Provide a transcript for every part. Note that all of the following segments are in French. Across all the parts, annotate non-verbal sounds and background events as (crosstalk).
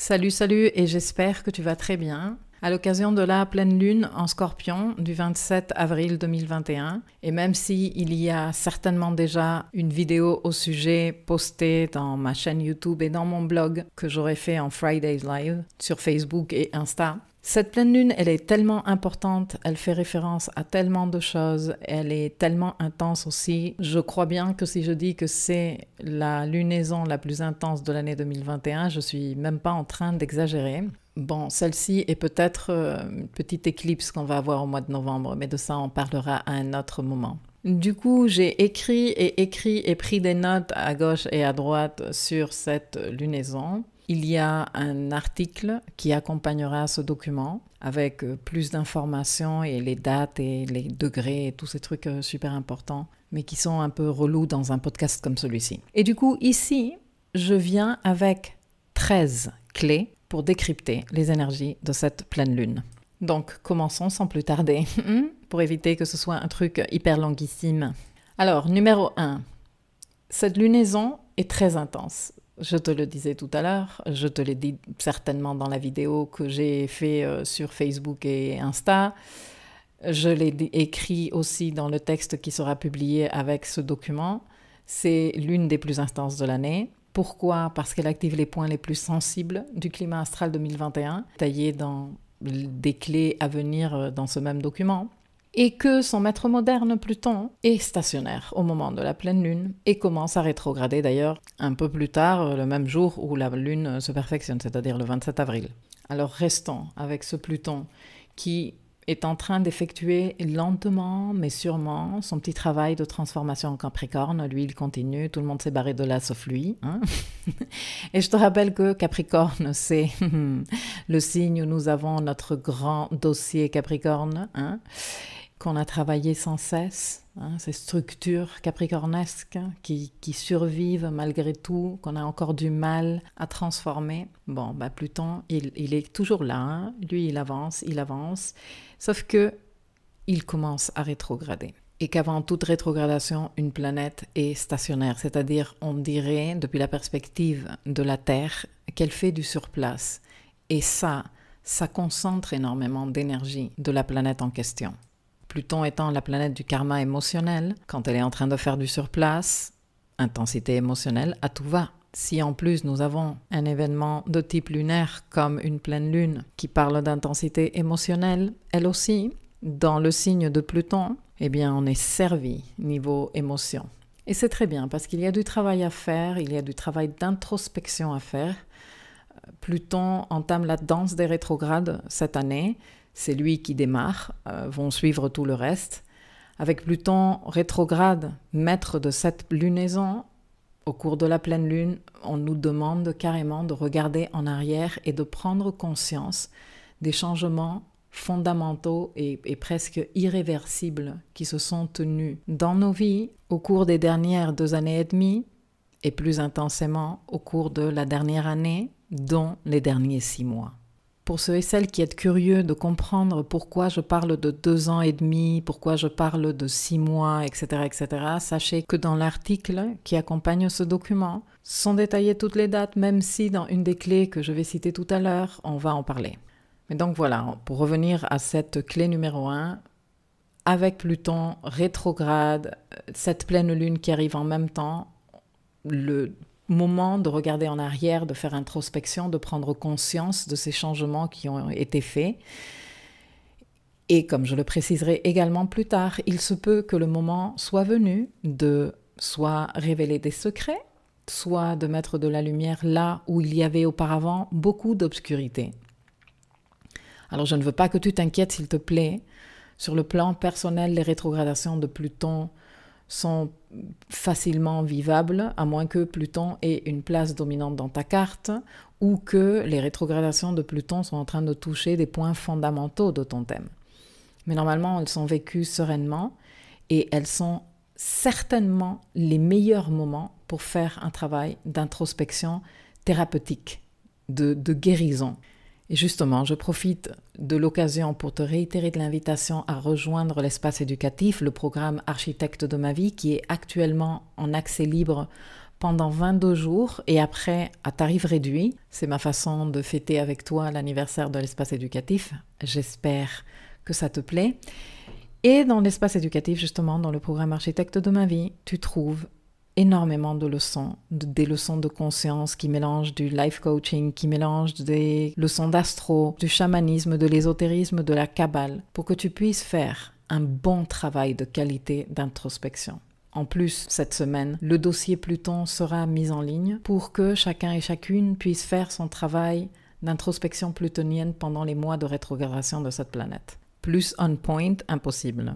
Salut, salut, et j'espère que tu vas très bien. À l'occasion de la pleine lune en scorpion du 27 avril 2021, et même s'il il y a certainement déjà une vidéo au sujet postée dans ma chaîne YouTube et dans mon blog que j'aurais fait en Fridays Live sur Facebook et Insta, cette pleine lune, elle est tellement importante, elle fait référence à tellement de choses, elle est tellement intense aussi. Je crois bien que si je dis que c'est la lunaison la plus intense de l'année 2021, je suis même pas en train d'exagérer. Bon, celle-ci est peut-être euh, une petite éclipse qu'on va avoir au mois de novembre, mais de ça on parlera à un autre moment. Du coup, j'ai écrit et écrit et pris des notes à gauche et à droite sur cette lunaison. Il y a un article qui accompagnera ce document avec euh, plus d'informations et les dates et les degrés et tous ces trucs euh, super importants, mais qui sont un peu relous dans un podcast comme celui-ci. Et du coup, ici, je viens avec 13 clés pour décrypter les énergies de cette pleine lune. Donc commençons sans plus tarder, (laughs) pour éviter que ce soit un truc hyper longuissime. Alors, numéro 1, cette lunaison est très intense. Je te le disais tout à l'heure, je te l'ai dit certainement dans la vidéo que j'ai fait euh, sur Facebook et Insta. Je l'ai écrit aussi dans le texte qui sera publié avec ce document. C'est l'une des plus instances de l'année. Pourquoi Parce qu'elle active les points les plus sensibles du climat astral 2021, taillé dans des clés à venir euh, dans ce même document et que son maître moderne Pluton est stationnaire au moment de la pleine lune et commence à rétrograder d'ailleurs un peu plus tard, euh, le même jour où la lune euh, se perfectionne, c'est-à-dire le 27 avril. Alors restons avec ce Pluton qui est en train d'effectuer lentement mais sûrement son petit travail de transformation en Capricorne. Lui, il continue, tout le monde s'est barré de là sauf lui. Hein. (laughs) Et je te rappelle que Capricorne, c'est (laughs) le signe où nous avons notre grand dossier Capricorne. Hein qu'on a travaillé sans cesse, hein, ces structures capricornesques qui, survivent malgré tout, qu'on a encore du mal à transformer. Bon, bah, Pluton, il, est toujours là, hein. lui il avance, il avance, sauf que il commence à rétrograder. Et qu'avant toute rétrogradation, une planète est stationnaire, c'est-à-dire on dirait, depuis la perspective de la Terre, qu'elle fait du surplace. Et ça, ça concentre énormément d'énergie de la planète en question. Pluton étant la planète du karma émotionnel, quand elle est en train de faire du surplace, intensité émotionnelle à tout va. Si en plus nous avons un événement de type lunaire comme une pleine lune qui parle d'intensité émotionnelle, elle aussi, dans le signe de Pluton, eh bien on est servi niveau émotion. Et c'est très bien parce qu'il y a du travail à faire, il y a du travail d'introspection à faire. Pluton entame la danse des rétrogrades cette année c'est lui qui démarre, euh, vont suivre tout le reste. Avec Pluton rétrograde, maître de cette lunaison, au cours de la pleine lune, on nous demande carrément de regarder en arrière et de prendre conscience des changements fondamentaux et, presque irréversibles qui se sont tenus dans nos vies au cours des dernières deux années et demie et plus intensément au cours de la dernière année, dont les derniers six mois pour ceux et celles qui êtes curieux de comprendre pourquoi je parle de deux ans et demi, pourquoi je parle de six mois, etc., etc., sachez que dans l'article qui accompagne ce document sont détaillées toutes les dates, même si dans une des clés que je vais citer tout à l'heure, on va en parler. Mais donc voilà, pour revenir à cette clé numéro un, avec Pluton rétrograde, cette pleine lune qui arrive en même temps, le moment de regarder en arrière, de faire introspection, de prendre conscience de ces changements qui ont été faits. Et comme je le préciserai également plus tard, il se peut que le moment soit venu de soit révéler des secrets, soit de mettre de la lumière là où il y avait auparavant beaucoup d'obscurité. Alors je ne veux pas que tu t'inquiètes, s'il te plaît. Sur le plan personnel, les rétrogradations de Pluton sont facilement vivables, à moins que Pluton ait une place dominante dans ta carte ou que les rétrogradations de Pluton sont en train de toucher des points fondamentaux de ton thème. Mais normalement, elles sont vécues sereinement et elles sont certainement les meilleurs moments pour faire un travail d'introspection thérapeutique, de, de guérison. Et justement, je profite de l'occasion pour te réitérer de l'invitation à rejoindre l'espace éducatif, le programme Architecte de ma vie, qui est actuellement en accès libre pendant 22 jours et après à tarif réduit. C'est ma façon de fêter avec toi l'anniversaire de l'espace éducatif. J'espère que ça te plaît. Et dans l'espace éducatif, justement, dans le programme Architecte de ma vie, tu trouves énormément de leçons, des leçons de conscience qui mélangent du life coaching, qui mélangent des leçons d'astro, du chamanisme, de l'ésotérisme, de la cabale, pour que tu puisses faire un bon travail de qualité d'introspection. En plus, cette semaine, le dossier Pluton sera mis en ligne pour que chacun et chacune puisse faire son travail d'introspection plutonienne pendant les mois de rétrogradation de cette planète. Plus on point, impossible.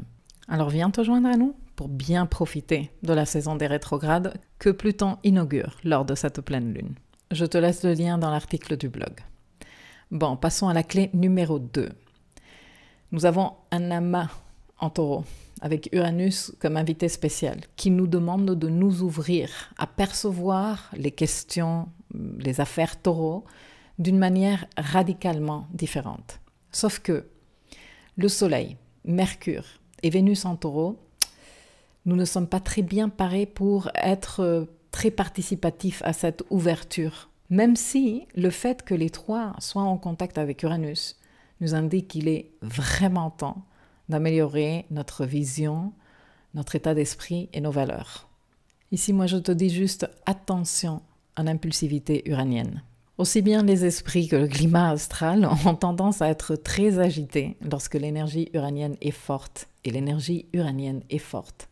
Alors viens te joindre à nous pour bien profiter de la saison des rétrogrades que Pluton inaugure lors de cette pleine lune. Je te laisse le lien dans l'article du blog. Bon, passons à la clé numéro 2. Nous avons un amas en taureau avec Uranus comme invité spécial qui nous demande de nous ouvrir à percevoir les questions, les affaires taureaux d'une manière radicalement différente. Sauf que le Soleil, Mercure, et Vénus en taureau, nous ne sommes pas très bien parés pour être euh, très participatifs à cette ouverture. Même si le fait que les trois soient en contact avec Uranus nous indique qu'il est vraiment temps d'améliorer notre vision, notre état d'esprit et nos valeurs. Ici, moi, je te dis juste attention à l'impulsivité uranienne. Aussi bien les esprits que le climat astral ont tendance à être très agités lorsque l'énergie uranienne est forte. Et l'énergie uranienne est forte.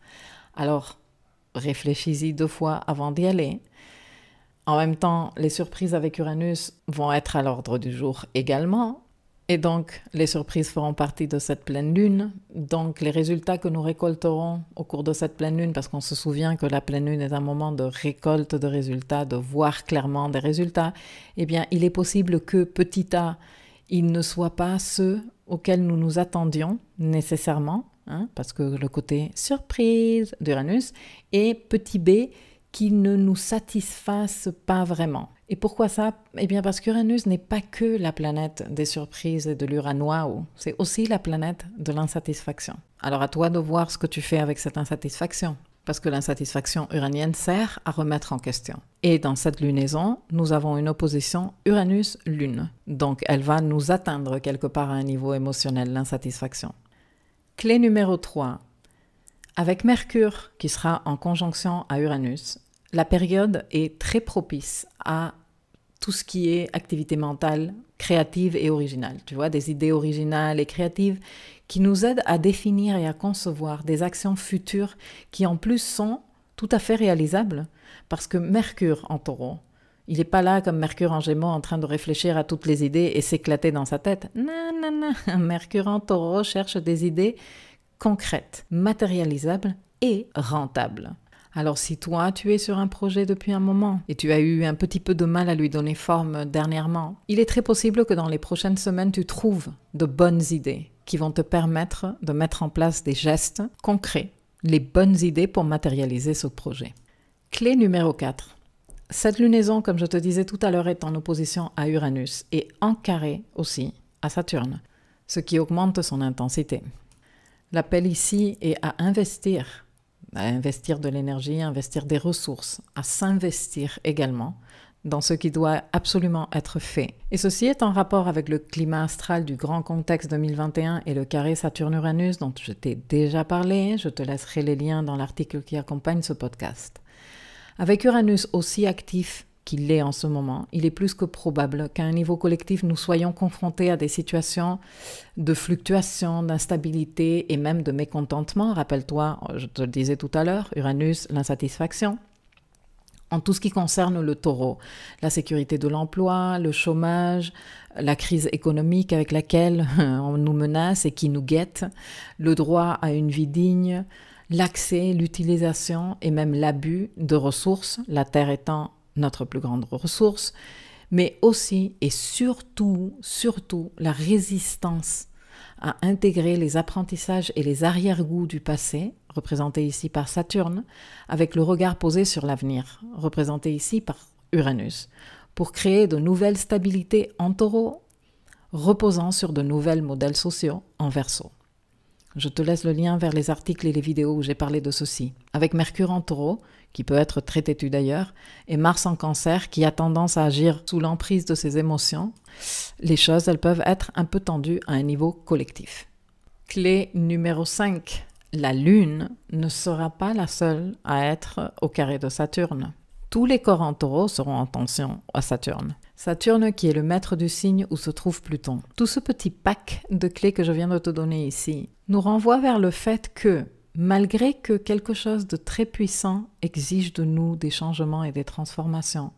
Alors, réfléchis-y deux fois avant d'y aller. En même temps, les surprises avec Uranus vont être à l'ordre du jour également. Et donc, les surprises feront partie de cette pleine lune. Donc, les résultats que nous récolterons au cours de cette pleine lune, parce qu'on se souvient que la pleine lune est un moment de récolte de résultats, de voir clairement des résultats, eh bien, il est possible que petit a, ils ne soient pas ceux auxquels nous nous attendions nécessairement, hein, parce que le côté surprise d'Uranus, et petit b, qui ne nous satisfassent pas vraiment. Et pourquoi ça Eh bien parce qu'Uranus n'est pas que la planète des surprises et de l'uranois, c'est aussi la planète de l'insatisfaction. Alors à toi de voir ce que tu fais avec cette insatisfaction, parce que l'insatisfaction uranienne sert à remettre en question. Et dans cette lunaison, nous avons une opposition Uranus-Lune, donc elle va nous atteindre quelque part à un niveau émotionnel, l'insatisfaction. Clé numéro 3. Avec Mercure, qui sera en conjonction à Uranus, la période est très propice à tout ce qui est activité mentale créative et originale, tu vois, des idées originales et créatives qui nous aident à définir et à concevoir des actions futures qui en plus sont tout à fait réalisables parce que Mercure en taureau, il n'est pas là comme Mercure en Gémeaux en train de réfléchir à toutes les idées et s'éclater dans sa tête. Non, non, non. (laughs) Mercure en taureau cherche des idées concrètes, matérialisables et rentables. Alors si toi, tu es sur un projet depuis un moment et tu as eu un petit peu de mal à lui donner forme dernièrement, il est très possible que dans les prochaines semaines, tu trouves de bonnes idées qui vont te permettre de mettre en place des gestes concrets, les bonnes idées pour matérialiser ce projet. Clé numéro 4. Cette lunaison, comme je te disais tout à l'heure, est en opposition à Uranus et en carré aussi à Saturne, ce qui augmente son intensité. L'appel ici est à investir à investir de l'énergie, à investir des ressources, à s'investir également dans ce qui doit absolument être fait. Et ceci est en rapport avec le climat astral du grand contexte 2021 et le carré Saturne-Uranus dont je t'ai déjà parlé. Je te laisserai les liens dans l'article qui accompagne ce podcast. Avec Uranus aussi actif qu'il l'est en ce moment, il est plus que probable qu'à un niveau collectif, nous soyons confrontés à des situations de fluctuation, d'instabilité et même de mécontentement. Rappelle-toi, je te le disais tout à l'heure, Uranus, l'insatisfaction. En tout ce qui concerne le taureau, la sécurité de l'emploi, le chômage, la crise économique avec laquelle (laughs) on nous menace et qui nous guette, le droit à une vie digne, l'accès, l'utilisation et même l'abus de ressources, la terre étant notre plus grande ressource, mais aussi et surtout, surtout la résistance à intégrer les apprentissages et les arrière-goûts du passé, représentés ici par Saturne, avec le regard posé sur l'avenir, représenté ici par Uranus, pour créer de nouvelles stabilités en taureau, reposant sur de nouvelles modèles sociaux en verso. Je te laisse le lien vers les articles et les vidéos où j'ai parlé de ceci. Avec Mercure en taureau, qui peut être très têtu d'ailleurs, et Mars en cancer, qui a tendance à agir sous l'emprise de ses émotions, les choses, elles peuvent être un peu tendues à un niveau collectif. Clé numéro 5. La Lune ne sera pas la seule à être au carré de Saturne. Tous les corps en taureau seront en tension à Saturne. Saturne qui est le maître du signe où se trouve Pluton. Tout ce petit pack de clés que je viens de te donner ici nous renvoie vers le fait que, malgré que quelque chose de très puissant exige de nous des changements et des transformations.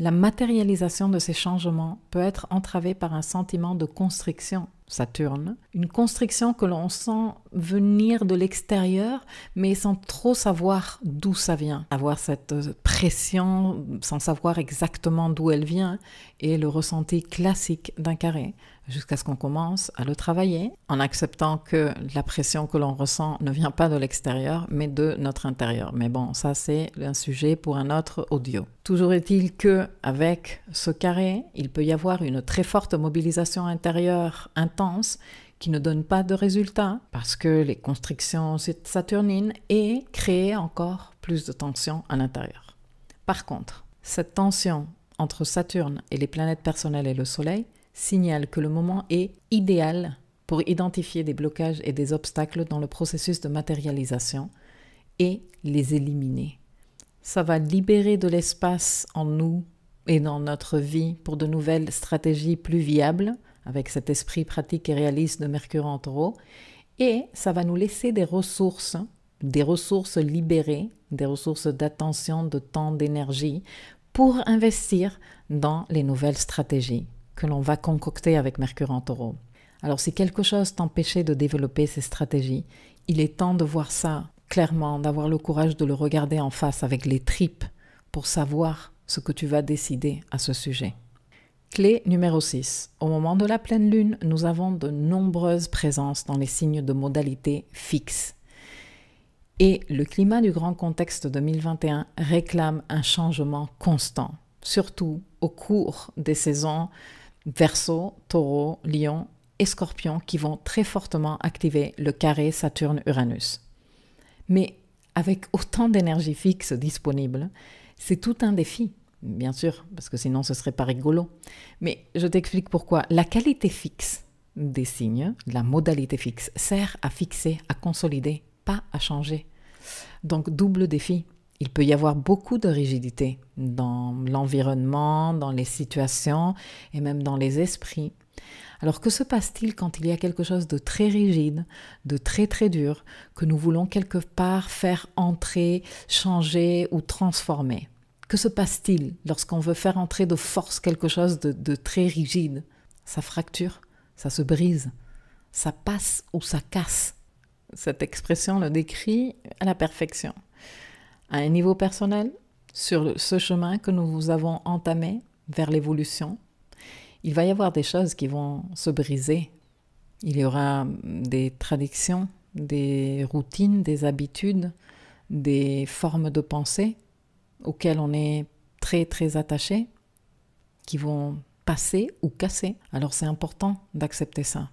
La matérialisation de ces changements peut être entravée par un sentiment de constriction, Saturne, une constriction que l'on sent venir de l'extérieur, mais sans trop savoir d'où ça vient, avoir cette euh, pression sans savoir exactement d'où elle vient, et le ressenti classique d'un carré, jusqu'à ce qu'on commence à le travailler, en acceptant que la pression que l'on ressent ne vient pas de l'extérieur, mais de notre intérieur. Mais bon, ça, c'est un sujet pour un autre audio. Toujours est-il que avec ce carré, il peut y avoir une très forte mobilisation intérieure intense qui ne donne pas de résultat parce que les constrictions saturnines et créer encore plus de tension à l'intérieur. Par contre, cette tension entre Saturne et les planètes personnelles et le Soleil signale que le moment est idéal pour identifier des blocages et des obstacles dans le processus de matérialisation, et les éliminer. Ça va libérer de l'espace en nous et dans notre vie pour de nouvelles stratégies plus viables, avec cet esprit pratique et réaliste de Mercure en taureau, et ça va nous laisser des ressources, des ressources libérées, des ressources d'attention, de temps, d'énergie, pour investir dans les nouvelles stratégies que l'on va concocter avec Mercure en taureau. Alors si quelque chose t'empêchait de développer ces stratégies, il est temps de voir ça clairement, d'avoir le courage de le regarder en face avec les tripes pour savoir ce que tu vas décider à ce sujet. Clé numéro 6. Au moment de la pleine lune, nous avons de nombreuses présences dans les signes de modalité fixe. Et le climat du grand contexte 2021 réclame un changement constant, surtout au cours des saisons Verseau, Taureau, Lion et Scorpion qui vont très fortement activer le carré Saturne-Uranus. Mais avec autant d'énergie fixe disponible, c'est tout un défi, bien sûr, parce que sinon ce serait pas rigolo. Mais je t'explique pourquoi. La qualité fixe des signes, la modalité fixe, sert à fixer, à consolider, pas à changer. Donc double défi. Il peut y avoir beaucoup de rigidité dans l'environnement, dans les situations et même dans les esprits. Alors que se passe-t-il quand il y a quelque chose de très rigide, de très très dur, que nous voulons quelque part faire entrer, changer ou transformer Que se passe-t-il lorsqu'on veut faire entrer de force quelque chose de, très rigide Ça fracture, ça se brise, ça passe ou ça casse. Cette expression le décrit à la perfection. À un niveau personnel, sur ce chemin que nous avons entamé vers l'évolution, il va y avoir des choses qui vont se briser. Il y aura des traditions, des routines, des habitudes, des formes de pensée auxquelles on est très très attaché, qui vont passer ou casser. Alors c'est important d'accepter ça,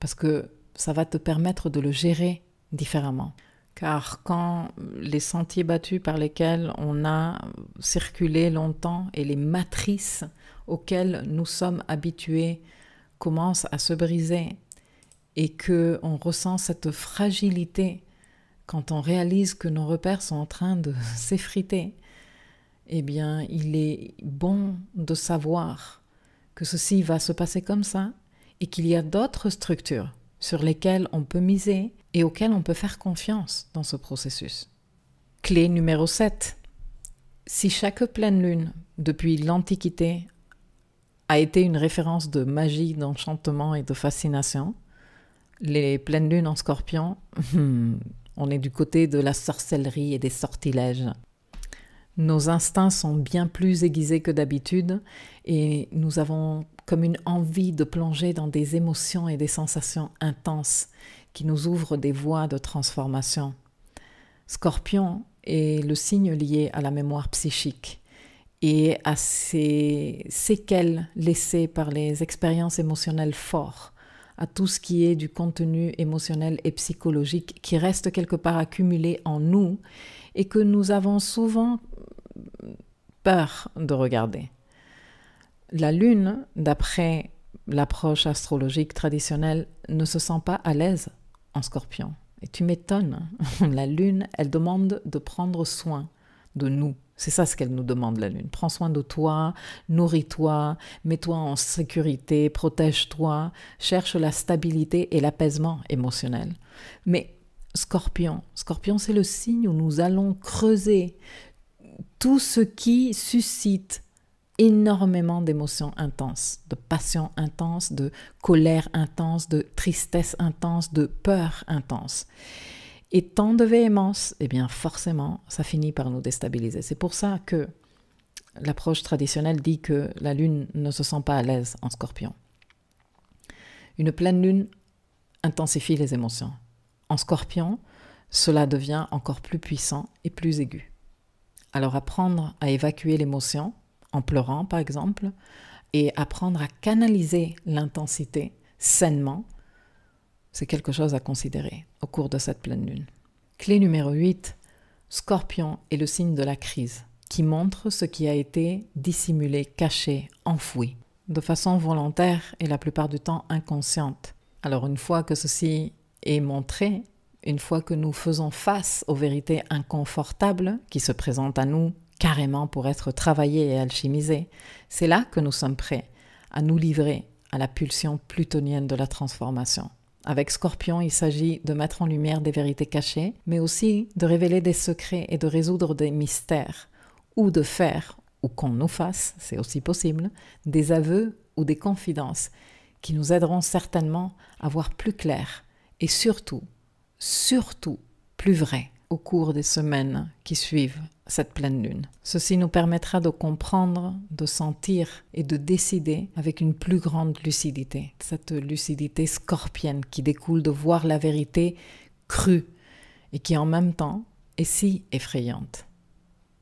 parce que ça va te permettre de le gérer différemment. Car quand les sentiers battus par lesquels on a circulé longtemps et les matrices auxquelles nous sommes habitués commencent à se briser et que on ressent cette fragilité quand on réalise que nos repères sont en train de (laughs) s'effriter, eh bien, il est bon de savoir que ceci va se passer comme ça et qu'il y a d'autres structures sur lesquels on peut miser et auxquels on peut faire confiance dans ce processus. Clé numéro 7. Si chaque pleine lune, depuis l'Antiquité, a été une référence de magie, d'enchantement et de fascination, les pleines lunes en scorpion, (laughs) hmm, on est du côté de la sorcellerie et des sortilèges. Nos instincts sont bien plus aiguisés que d'habitude et nous avons comme une envie de plonger dans des émotions et des sensations intenses qui nous ouvrent des voies de transformation. Scorpion est le signe lié à la mémoire psychique et à ses séquelles laissées par les expériences émotionnelles fortes, à tout ce qui est du contenu émotionnel et psychologique qui reste quelque part accumulé en nous et que nous avons souvent peur de regarder. La Lune, d'après l'approche astrologique traditionnelle, ne se sent pas à l'aise en scorpion. Et tu m'étonnes, (laughs) la Lune, elle demande de prendre soin de nous. C'est ça ce qu'elle nous demande, la Lune. Prends soin de toi, nourris-toi, mets-toi en sécurité, protège-toi, cherche la stabilité et l'apaisement émotionnel. Mais Scorpion. Scorpion, c'est le signe où nous allons creuser tout ce qui suscite énormément d'émotions intenses, de passion intense, de colère intense, de tristesse intense, de peur intense. Et tant de véhémence, eh bien forcément, ça finit par nous déstabiliser. C'est pour ça que l'approche traditionnelle dit que la Lune ne se sent pas à l'aise en scorpion. Une pleine Lune intensifie les émotions. En scorpion, cela devient encore plus puissant et plus aigu. Alors apprendre à évacuer l'émotion, en pleurant par exemple, et apprendre à canaliser l'intensité sainement, c'est quelque chose à considérer au cours de cette pleine lune. Clé numéro 8, Scorpion est le signe de la crise, qui montre ce qui a été dissimulé, caché, enfoui, de façon volontaire et la plupart du temps inconsciente. Alors une fois que ceci et montrer, une fois que nous faisons face aux vérités inconfortables qui se présentent à nous carrément pour être travaillées et alchimisées, c'est là que nous sommes prêts à nous livrer à la pulsion plutonienne de la transformation. Avec Scorpion, il s'agit de mettre en lumière des vérités cachées, mais aussi de révéler des secrets et de résoudre des mystères, ou de faire, ou qu'on nous fasse, c'est aussi possible, des aveux ou des confidences qui nous aideront certainement à voir plus clair et surtout, surtout plus vrai au cours des semaines qui suivent cette pleine lune. Ceci nous permettra de comprendre, de sentir et de décider avec une plus grande lucidité. Cette lucidité scorpienne qui découle de voir la vérité crue et qui en même temps est si effrayante.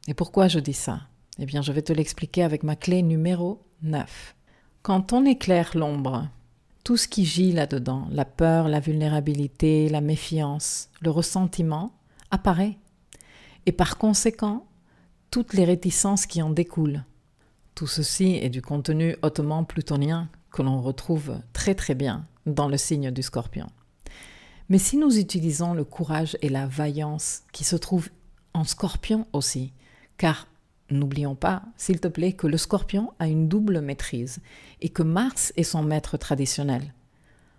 Et pourquoi je dis ça Eh bien, je vais te l'expliquer avec ma clé numéro 9. Quand on éclaire l'ombre, tout ce qui gît là-dedans, la peur, la vulnérabilité, la méfiance, le ressentiment, apparaît. Et par conséquent, toutes les réticences qui en découlent. Tout ceci est du contenu hautement plutonien que l'on retrouve très très bien dans le signe du scorpion. Mais si nous utilisons le courage et la vaillance qui se trouvent en scorpion aussi, car N'oublions pas, s'il te plaît, que le scorpion a une double maîtrise et que Mars est son maître traditionnel.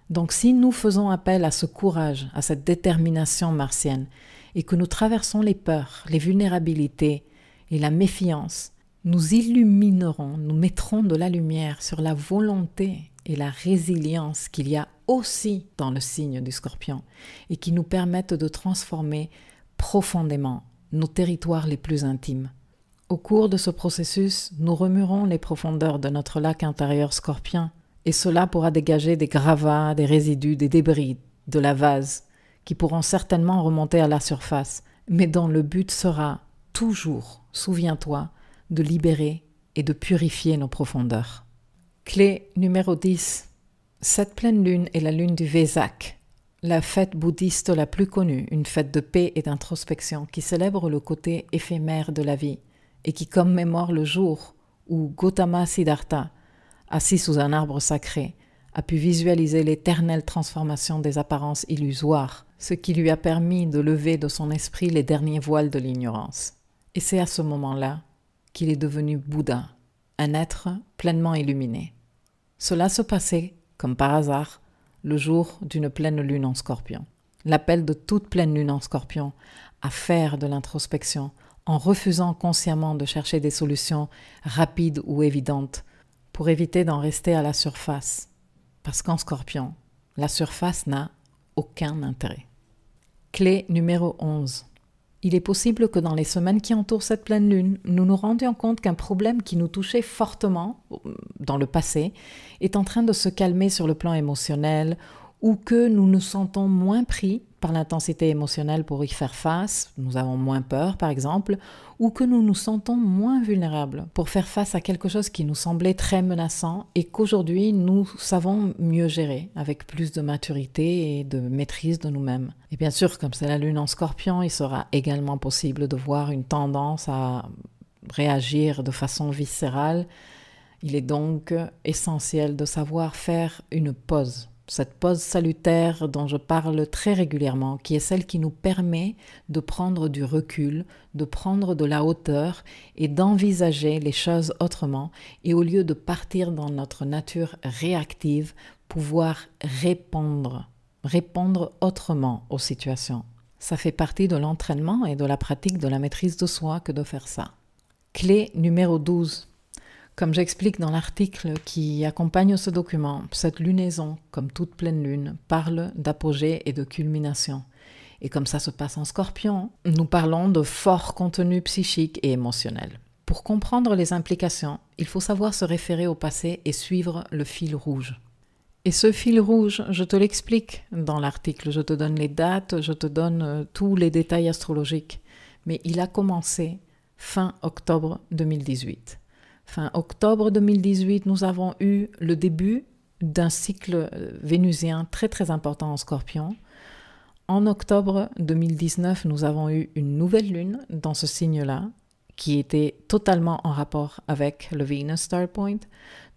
Donc si nous faisons appel à ce courage, à cette détermination martienne, et que nous traversons les peurs, les vulnérabilités et la méfiance, nous illuminerons, nous mettrons de la lumière sur la volonté et la résilience qu'il y a aussi dans le signe du scorpion et qui nous permettent de transformer profondément nos territoires les plus intimes. Au cours de ce processus, nous remuerons les profondeurs de notre lac intérieur scorpion, et cela pourra dégager des gravats, des résidus, des débris, de la vase, qui pourront certainement remonter à la surface, mais dont le but sera toujours, souviens-toi, de libérer et de purifier nos profondeurs. Clé numéro 10. Cette pleine lune est la lune du Vesak, la fête bouddhiste la plus connue, une fête de paix et d'introspection qui célèbre le côté éphémère de la vie, et qui commémore le jour où Gautama Siddhartha, assis sous un arbre sacré, a pu visualiser l'éternelle transformation des apparences illusoires, ce qui lui a permis de lever de son esprit les derniers voiles de l'ignorance. Et c'est à ce moment-là qu'il est devenu Bouddha, un être pleinement illuminé. Cela se passait, comme par hasard, le jour d'une pleine lune en scorpion. L'appel de toute pleine lune en scorpion à faire de l'introspection en refusant consciemment de chercher des solutions rapides ou évidentes pour éviter d'en rester à la surface. Parce qu'en scorpion, la surface n'a aucun intérêt. Clé numéro 11. Il est possible que dans les semaines qui entourent cette pleine lune, nous nous rendions compte qu'un problème qui nous touchait fortement euh, dans le passé est en train de se calmer sur le plan émotionnel ou que nous nous sentons moins pris par l'intensité émotionnelle pour y faire face, nous avons moins peur par exemple, ou que nous nous sentons moins vulnérables pour faire face à quelque chose qui nous semblait très menaçant et qu'aujourd'hui nous savons mieux gérer avec plus de maturité et de maîtrise de nous-mêmes. Et bien sûr, comme c'est la lune en scorpion, il sera également possible de voir une tendance à réagir de façon viscérale. Il est donc essentiel de savoir faire une pause cette pause salutaire dont je parle très régulièrement, qui est celle qui nous permet de prendre du recul, de prendre de la hauteur et d'envisager les choses autrement, et au lieu de partir dans notre nature réactive, pouvoir répondre, répondre autrement aux situations. Ça fait partie de l'entraînement et de la pratique de la maîtrise de soi que de faire ça. Clé numéro 12 comme j'explique dans l'article qui accompagne ce document, cette lunaison, comme toute pleine lune, parle d'apogée et de culmination. Et comme ça se passe en scorpion, nous parlons de fort contenu psychique et émotionnel. Pour comprendre les implications, il faut savoir se référer au passé et suivre le fil rouge. Et ce fil rouge, je te l'explique dans l'article, je te donne les dates, je te donne euh, tous les détails astrologiques. Mais il a commencé fin octobre 2018 fin octobre 2018, nous avons eu le début d'un cycle euh, vénusien très très important en scorpion. En octobre 2019, nous avons eu une nouvelle lune dans ce signe-là, qui était totalement en rapport avec le Venus Star Point.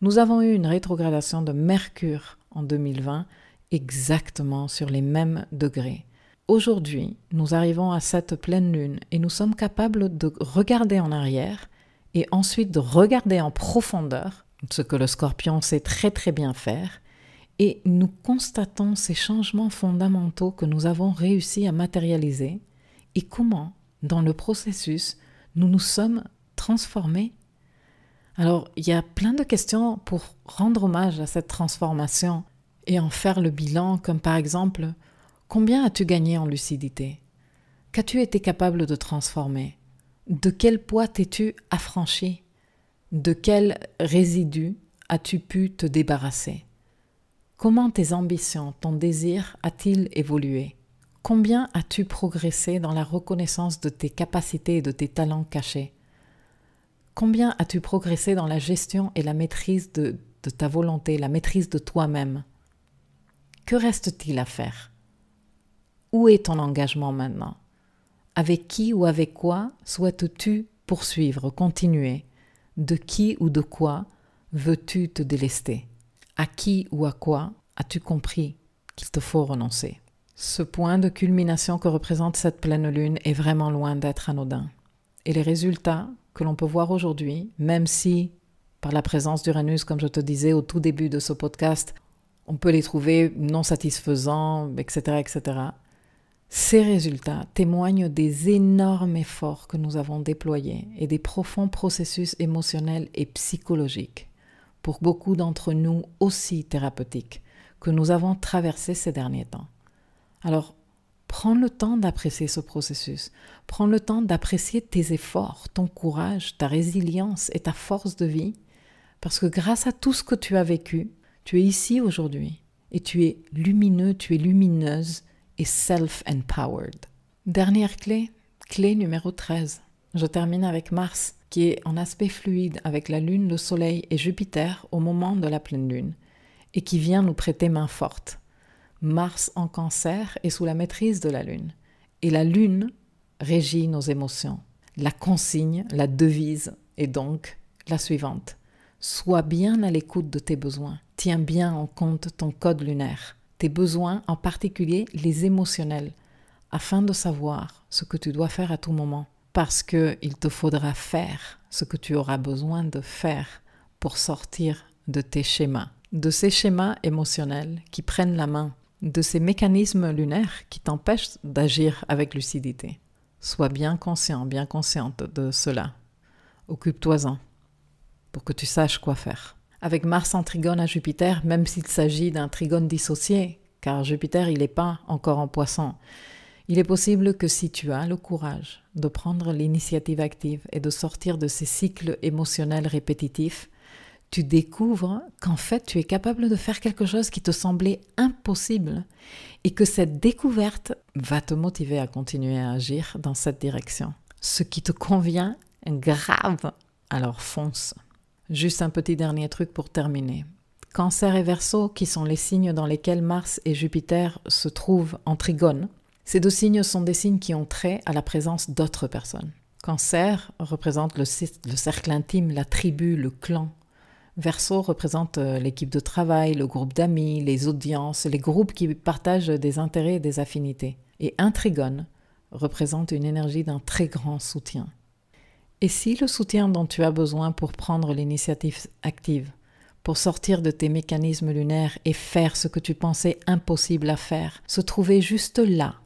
Nous avons eu une rétrogradation de Mercure en 2020, exactement sur les mêmes degrés. Aujourd'hui, nous arrivons à cette pleine lune et nous sommes capables de regarder en arrière et ensuite de regarder en profondeur, ce que le scorpion sait très très bien faire, et nous constatons ces changements fondamentaux que nous avons réussi à matérialiser et comment, dans le processus, nous nous sommes transformés. Alors, il y a plein de questions pour rendre hommage à cette transformation et en faire le bilan, comme par exemple, combien as-tu gagné en lucidité Qu'as-tu été capable de transformer de quel poids t'es-tu affranchi De quel résidu as-tu pu te débarrasser Comment tes ambitions, ton désir a-t-il évolué Combien as-tu progressé dans la reconnaissance de tes capacités et de tes talents cachés Combien as-tu progressé dans la gestion et la maîtrise de, de ta volonté, la maîtrise de toi-même Que reste-t-il à faire Où est ton engagement maintenant avec qui ou avec quoi souhaites-tu poursuivre, continuer De qui ou de quoi veux-tu te délester À qui ou à quoi as-tu compris qu'il te faut renoncer Ce point de culmination que représente cette pleine lune est vraiment loin d'être anodin. Et les résultats que l'on peut voir aujourd'hui, même si par la présence d'Uranus, comme je te disais au tout début de ce podcast, on peut les trouver non satisfaisants, etc., etc. Ces résultats témoignent des énormes efforts que nous avons déployés et des profonds processus émotionnels et psychologiques, pour beaucoup d'entre nous aussi thérapeutiques, que nous avons traversés ces derniers temps. Alors, prends le temps d'apprécier ce processus, prends le temps d'apprécier tes efforts, ton courage, ta résilience et ta force de vie, parce que grâce à tout ce que tu as vécu, tu es ici aujourd'hui et tu es lumineux, tu es lumineuse et self-empowered. Dernière clé, clé numéro 13. Je termine avec Mars, qui est en aspect fluide avec la Lune, le Soleil et Jupiter au moment de la pleine Lune, et qui vient nous prêter main forte. Mars en cancer est sous la maîtrise de la Lune, et la Lune régit nos émotions. La consigne, la devise est donc la suivante. Sois bien à l'écoute de tes besoins. Tiens bien en compte ton code lunaire tes besoins, en particulier les émotionnels, afin de savoir ce que tu dois faire à tout moment. Parce qu'il te faudra faire ce que tu auras besoin de faire pour sortir de tes schémas, de ces schémas émotionnels qui prennent la main, de ces mécanismes lunaires qui t'empêchent d'agir avec lucidité. Sois bien conscient, bien consciente de cela. Occupe-toi-en pour que tu saches quoi faire avec Mars en trigone à Jupiter, même s'il s'agit d'un trigone dissocié, car Jupiter, il n'est pas encore en poisson. Il est possible que si tu as le courage de prendre l'initiative active et de sortir de ces cycles émotionnels répétitifs, tu découvres qu'en fait tu es capable de faire quelque chose qui te semblait impossible et que cette découverte va te motiver à continuer à agir dans cette direction. Ce qui te convient, grave, alors fonce. Juste un petit dernier truc pour terminer. Cancer et Verseau, qui sont les signes dans lesquels Mars et Jupiter se trouvent en trigone, ces deux signes sont des signes qui ont trait à la présence d'autres personnes. Cancer représente le, cercle intime, la tribu, le clan. Verseau représente euh, l'équipe de travail, le groupe d'amis, les audiences, les groupes qui partagent des intérêts et des affinités. Et un trigone représente une énergie d'un très grand soutien. Et si le soutien dont tu as besoin pour prendre l'initiative active, pour sortir de tes mécanismes lunaires et faire ce que tu pensais impossible à faire, se trouvait juste là,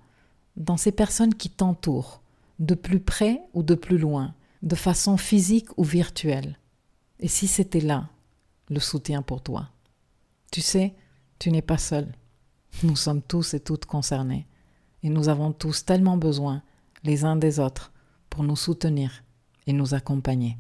dans ces personnes qui t'entourent, de plus près ou de plus loin, de façon physique ou virtuelle. Et si c'était là, le soutien pour toi Tu sais, tu n'es pas seul. Nous sommes tous et toutes concernés. Et nous avons tous tellement besoin, les uns des autres, pour nous soutenir et nous accompagner.